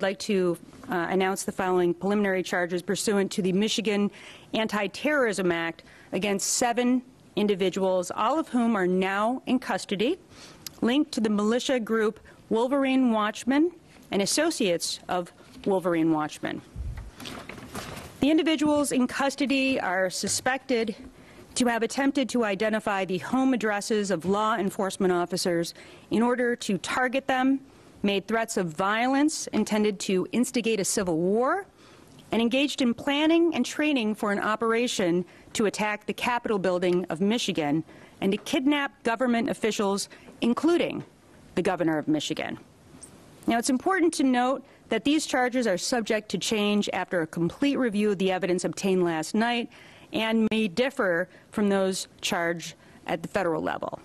I'd like to uh, announce the following preliminary charges pursuant to the Michigan Anti Terrorism Act against seven individuals, all of whom are now in custody, linked to the militia group Wolverine Watchmen and associates of Wolverine Watchmen. The individuals in custody are suspected to have attempted to identify the home addresses of law enforcement officers in order to target them made threats of violence intended to instigate a civil war, and engaged in planning and training for an operation to attack the Capitol building of Michigan and to kidnap government officials, including the governor of Michigan. Now, it's important to note that these charges are subject to change after a complete review of the evidence obtained last night and may differ from those charged at the federal level.